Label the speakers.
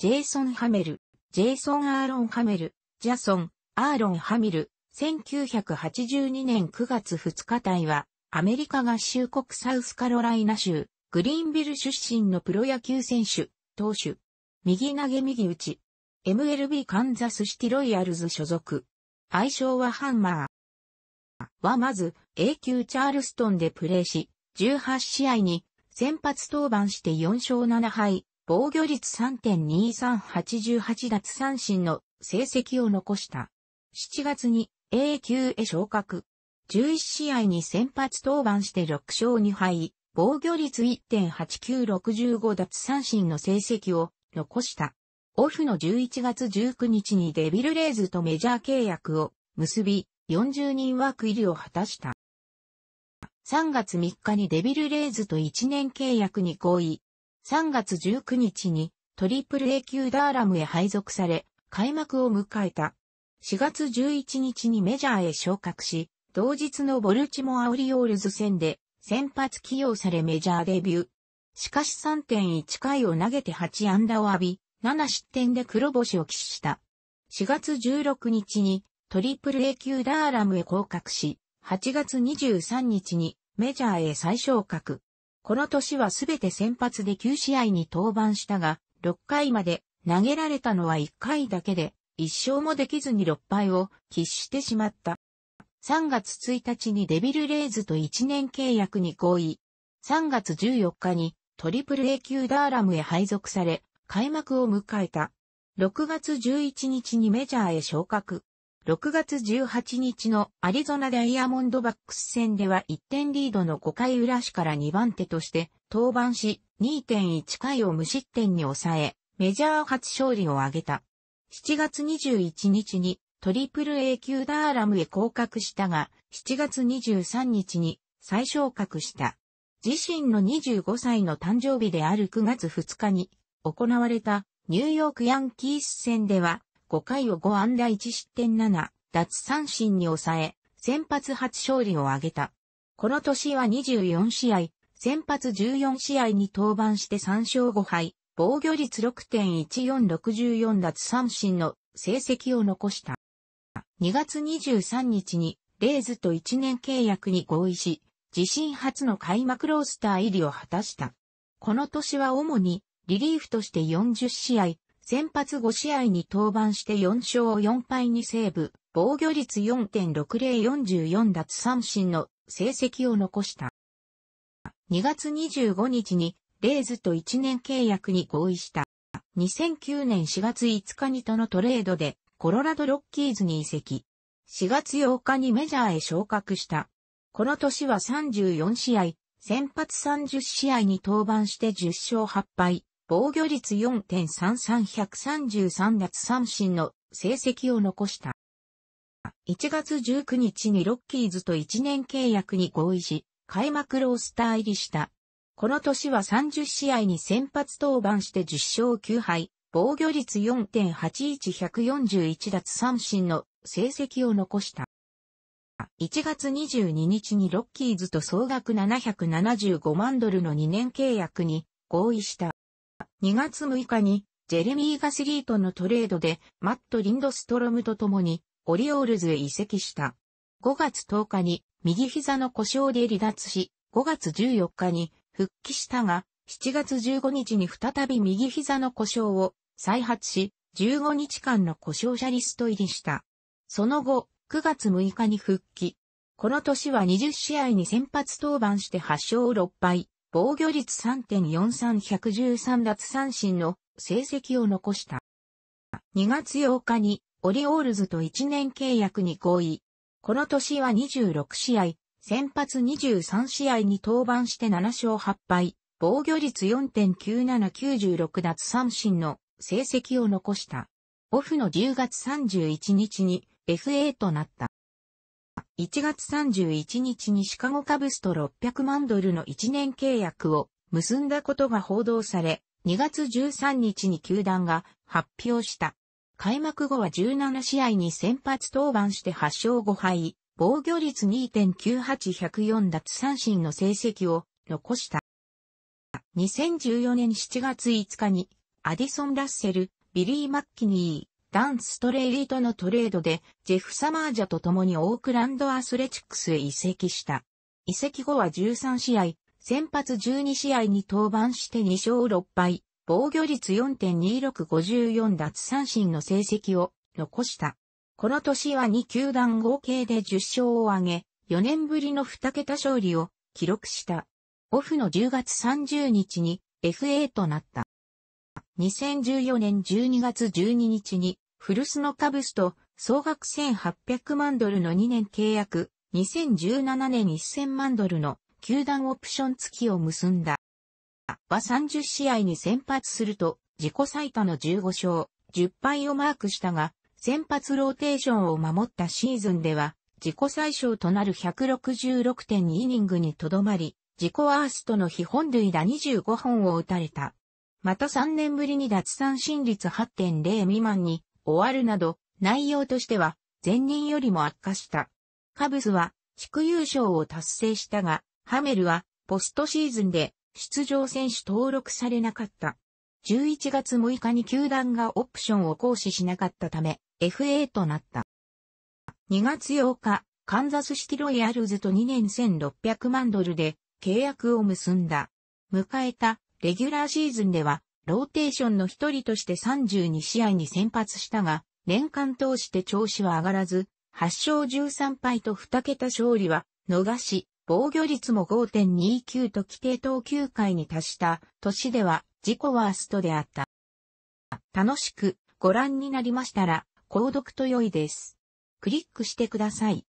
Speaker 1: ジェイソン・ハメル、ジェイソン・アーロン・ハメル、ジャソン、アーロン・ハミル、1982年9月2日隊は、アメリカ合衆国サウスカロライナ州、グリーンビル出身のプロ野球選手、投手、右投げ右打ち、MLB カンザスシティロイヤルズ所属。愛称はハンマー。はまず、A 級チャールストンでプレーし、18試合に先発登板して4勝7敗、防御率3.2388奪三振の成績を残した。7月に A 級へ昇格。11試合に先発登板して6勝2敗、防御率1.8965奪三振の成績を残した。オフの11月19日にデビルレイズとメジャー契約を結び、40人枠入りを果たした。3月3日にデビルレイズと1年契約に合意、3月19日にトリプル A 級ダーラムへ配属され、開幕を迎えた。4月11日にメジャーへ昇格し、同日のボルチモアオリオールズ戦で先発起用されメジャーデビュー。しかし3.1回を投げて8安打を浴び、7失点で黒星を喫した。4月16日にトリプル A 級ダーラムへ降格し、8月23日にメジャーへ再昇格。この年はすべて先発で9試合に登板したが、6回まで投げられたのは1回だけで、1勝もできずに6敗を喫してしまった。3月1日にデビルレイズと1年契約に合意。3月14日にトリプル A 級ダーラムへ配属され、開幕を迎えた。6月11日にメジャーへ昇格。6月18日のアリゾナダイヤモンドバックス戦では1点リードの5回裏しから2番手として登板し2.1回を無失点に抑えメジャー初勝利を挙げた。7月21日にトリプル A 級ダーラムへ降格したが7月23日に再昇格した。自身の25歳の誕生日である9月2日に行われたニューヨークヤンキース戦では5回を5安打1失点7、奪三振に抑え、先発初勝利を挙げた。この年は24試合、先発14試合に登板して3勝5敗、防御率6.1464奪三振の成績を残した。2月23日にレイズと1年契約に合意し、自身初の開幕ロースター入りを果たした。この年は主にリリーフとして40試合、先発5試合に登板して4勝4敗にセーブ、防御率4.6044奪三振の成績を残した。2月25日にレイズと1年契約に合意した。2009年4月5日にとのトレードでコロラドロッキーズに移籍。4月8日にメジャーへ昇格した。この年は34試合、先発30試合に登板して10勝8敗、防御率4.33133奪三振の成績を残した。1月19日にロッキーズと1年契約に合意し、開幕ロースター入りした。この年は30試合に先発登板して10勝9敗、防御率4.81141奪三振の成績を残した。1月22日にロッキーズと総額775万ドルの2年契約に合意した。2月6日にジェレミー・ガスリートのトレードでマット・リンドストロムと共にオリオールズへ移籍した。5月10日に右膝の故障で離脱し、5月14日に復帰したが、7月15日に再び右膝の故障を再発し、15日間の故障者リスト入りした。その後、9月6日に復帰。この年は20試合に先発登板して8勝6敗、防御率3.43113奪三振の成績を残した。2月8日にオリオールズと1年契約に合意。この年は26試合、先発23試合に登板して7勝8敗、防御率4.9796奪三振の成績を残した。オフの10月31日に FA となった。1月31日にシカゴカブスと600万ドルの1年契約を結んだことが報道され、2月13日に球団が発表した。開幕後は17試合に先発登板して8勝5敗、防御率2.98104奪三振の成績を残した。2014年7月5日にアディソン・ラッセル、ビリー・マッキニダン・ストレイリートのトレードで、ジェフ・サマージャと共にオークランド・アスレチックスへ移籍した。移籍後は13試合、先発12試合に登板して2勝6敗、防御率4.2654奪三振の成績を残した。この年は2球団合計で10勝を挙げ、4年ぶりの2桁勝利を記録した。オフの10月30日に FA となった。2014年12月12日に、古巣のカブスと総額1800万ドルの2年契約、2017年1000万ドルの球団オプション付きを結んだ。は30試合に先発すると、自己最多の15勝、10敗をマークしたが、先発ローテーションを守ったシーズンでは、自己最小となる166.2イニングにとどまり、自己アーストの非本塁打25本を打たれた。また3年ぶりに脱三振率8.0未満に終わるなど、内容としては前任よりも悪化した。カブスは地区優勝を達成したが、ハメルはポストシーズンで出場選手登録されなかった。11月6日に球団がオプションを行使しなかったため、FA となった。2月8日、カンザスシティロイヤルズと2年1600万ドルで契約を結んだ。迎えたレギュラーシーズンでは、ローテーションの一人として32試合に先発したが、年間通して調子は上がらず、8勝13敗と2桁勝利は逃し、防御率も5.29と規定投球回に達した年では自己ワーストであった。楽しくご覧になりましたら、購読と良いです。クリックしてください。